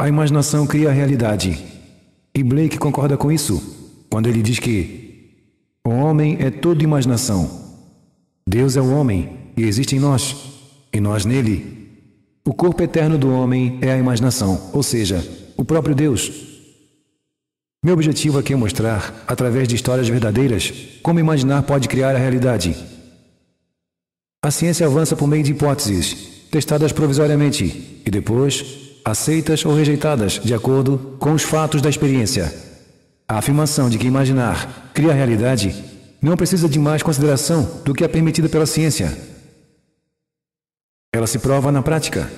A imaginação cria a realidade. E Blake concorda com isso, quando ele diz que o homem é todo imaginação. Deus é o homem e existe em nós, e nós nele. O corpo eterno do homem é a imaginação, ou seja, o próprio Deus. Meu objetivo aqui é mostrar, através de histórias verdadeiras, como imaginar pode criar a realidade. A ciência avança por meio de hipóteses, testadas provisoriamente, e depois aceitas ou rejeitadas de acordo com os fatos da experiência. A afirmação de que imaginar cria a realidade não precisa de mais consideração do que a é permitida pela ciência. Ela se prova na prática.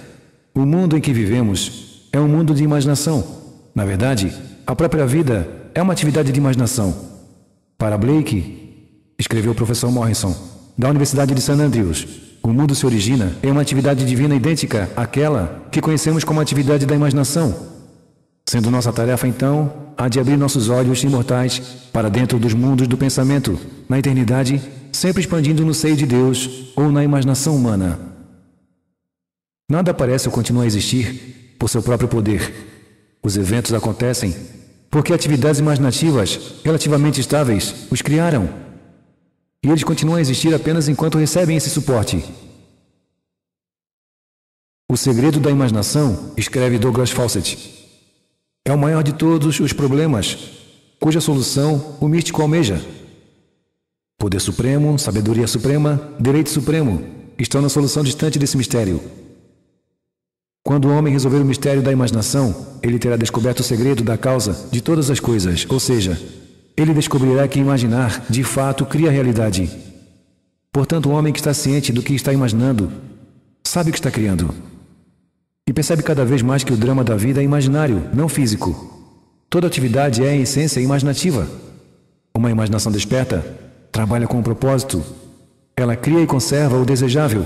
O mundo em que vivemos é um mundo de imaginação. Na verdade, a própria vida é uma atividade de imaginação. Para Blake, escreveu o professor Morrison, da Universidade de San Andreas, o mundo se origina em uma atividade divina idêntica àquela que conhecemos como atividade da imaginação. Sendo nossa tarefa, então, a de abrir nossos olhos imortais para dentro dos mundos do pensamento, na eternidade, sempre expandindo no seio de Deus ou na imaginação humana. Nada aparece ou continua a existir por seu próprio poder. Os eventos acontecem porque atividades imaginativas relativamente estáveis os criaram e eles continuam a existir apenas enquanto recebem esse suporte. O segredo da imaginação, escreve Douglas Fawcett, é o maior de todos os problemas, cuja solução o místico almeja. Poder supremo, sabedoria suprema, direito supremo estão na solução distante desse mistério. Quando o homem resolver o mistério da imaginação, ele terá descoberto o segredo da causa de todas as coisas, ou seja, ele descobrirá que imaginar, de fato, cria a realidade. Portanto, o homem que está ciente do que está imaginando, sabe o que está criando. E percebe cada vez mais que o drama da vida é imaginário, não físico. Toda atividade é, em essência, imaginativa. Uma imaginação desperta trabalha com um propósito. Ela cria e conserva o desejável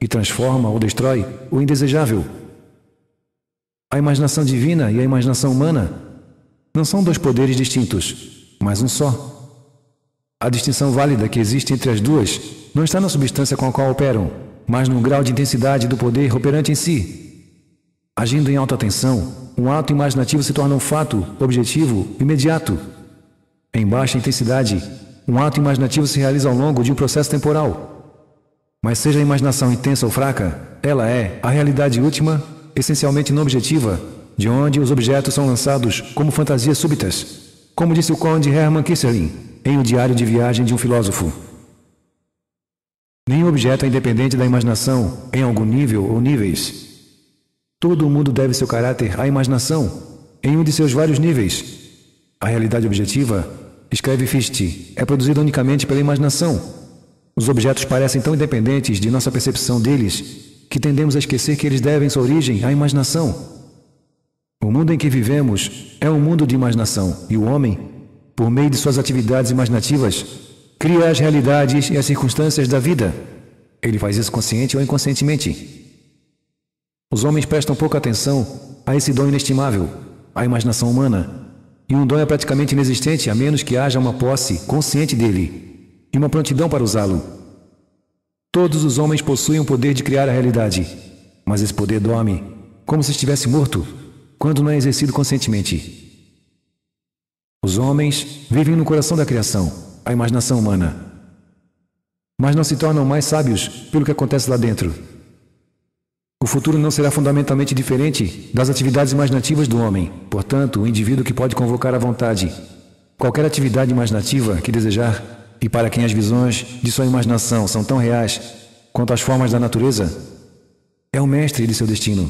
e transforma ou destrói o indesejável. A imaginação divina e a imaginação humana não são dois poderes distintos, mas um só. A distinção válida que existe entre as duas não está na substância com a qual operam, mas no grau de intensidade do poder operante em si. Agindo em alta tensão, um ato imaginativo se torna um fato, objetivo, imediato. Em baixa intensidade, um ato imaginativo se realiza ao longo de um processo temporal. Mas seja a imaginação intensa ou fraca, ela é a realidade última, essencialmente não objetiva, de onde os objetos são lançados como fantasias súbitas como disse o conde Hermann Kisseling, em O Diário de Viagem de um Filósofo. Nenhum objeto é independente da imaginação, em algum nível ou níveis. Todo o mundo deve seu caráter à imaginação, em um de seus vários níveis. A realidade objetiva, escreve Fichte, é produzida unicamente pela imaginação. Os objetos parecem tão independentes de nossa percepção deles que tendemos a esquecer que eles devem sua origem à imaginação. O mundo em que vivemos é um mundo de imaginação e o homem, por meio de suas atividades imaginativas, cria as realidades e as circunstâncias da vida. Ele faz isso consciente ou inconscientemente. Os homens prestam pouca atenção a esse dom inestimável, a imaginação humana, e um dom é praticamente inexistente a menos que haja uma posse consciente dele e uma prontidão para usá-lo. Todos os homens possuem o poder de criar a realidade, mas esse poder dorme, como se estivesse morto quando não é exercido conscientemente. Os homens vivem no coração da criação, a imaginação humana, mas não se tornam mais sábios pelo que acontece lá dentro. O futuro não será fundamentalmente diferente das atividades imaginativas do homem, portanto, o indivíduo que pode convocar à vontade qualquer atividade imaginativa que desejar e para quem as visões de sua imaginação são tão reais quanto as formas da natureza, é o mestre de seu destino.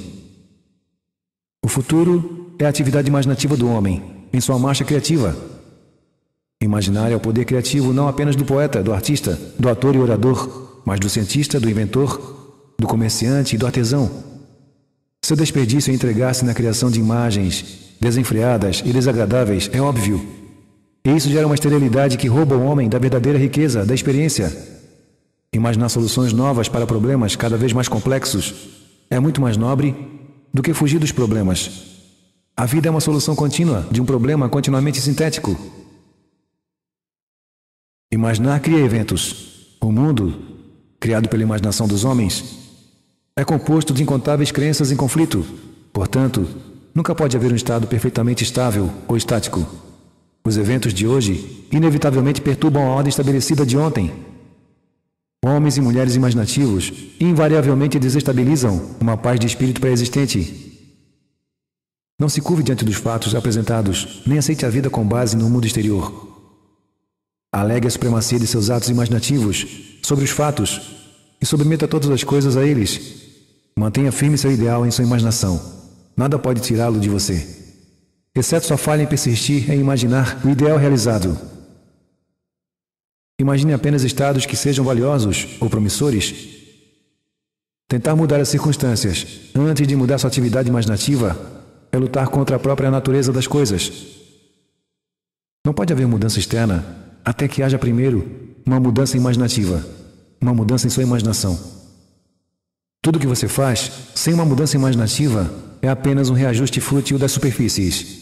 O futuro é a atividade imaginativa do homem, em sua marcha criativa. Imaginar é o poder criativo não apenas do poeta, do artista, do ator e orador, mas do cientista, do inventor, do comerciante e do artesão. Seu desperdício é entregar-se na criação de imagens desenfreadas e desagradáveis, é óbvio. E isso gera uma esterilidade que rouba o homem da verdadeira riqueza, da experiência. Imaginar soluções novas para problemas cada vez mais complexos é muito mais nobre do que fugir dos problemas. A vida é uma solução contínua de um problema continuamente sintético. Imaginar cria eventos. O mundo, criado pela imaginação dos homens, é composto de incontáveis crenças em conflito. Portanto, nunca pode haver um estado perfeitamente estável ou estático. Os eventos de hoje inevitavelmente perturbam a ordem estabelecida de ontem homens e mulheres imaginativos, invariavelmente desestabilizam uma paz de espírito pré-existente. Não se curve diante dos fatos apresentados, nem aceite a vida com base no mundo exterior. Alegue a supremacia de seus atos imaginativos sobre os fatos e submeta todas as coisas a eles. Mantenha firme seu ideal em sua imaginação. Nada pode tirá-lo de você. Exceto sua falha em persistir em imaginar o ideal realizado. Imagine apenas estados que sejam valiosos ou promissores. Tentar mudar as circunstâncias antes de mudar sua atividade imaginativa é lutar contra a própria natureza das coisas. Não pode haver mudança externa até que haja primeiro uma mudança imaginativa, uma mudança em sua imaginação. Tudo que você faz sem uma mudança imaginativa é apenas um reajuste fútil das superfícies.